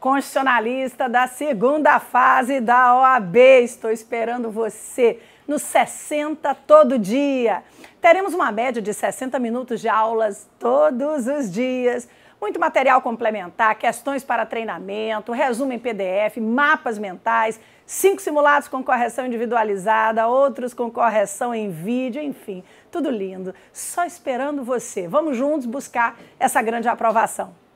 constitucionalista da segunda fase da OAB. Estou esperando você nos 60 todo dia. Teremos uma média de 60 minutos de aulas todos os dias. Muito material complementar, questões para treinamento, resumo em PDF, mapas mentais, cinco simulados com correção individualizada, outros com correção em vídeo, enfim, tudo lindo. Só esperando você. Vamos juntos buscar essa grande aprovação.